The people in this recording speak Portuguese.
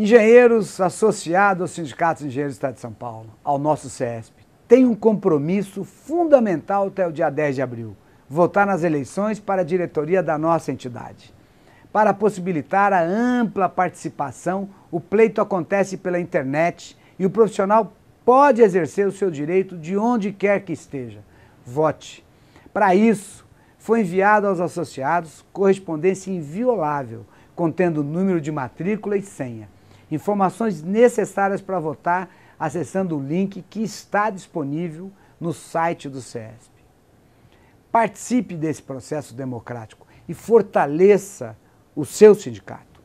engenheiros associados ao Sindicato de Engenheiros do Estado de São Paulo, ao nosso CESP, têm um compromisso fundamental até o dia 10 de abril, votar nas eleições para a diretoria da nossa entidade. Para possibilitar a ampla participação, o pleito acontece pela internet e o profissional pode exercer o seu direito de onde quer que esteja. Vote. Para isso, foi enviado aos associados correspondência inviolável, contendo o número de matrícula e senha Informações necessárias para votar acessando o link que está disponível no site do CESP. Participe desse processo democrático e fortaleça o seu sindicato.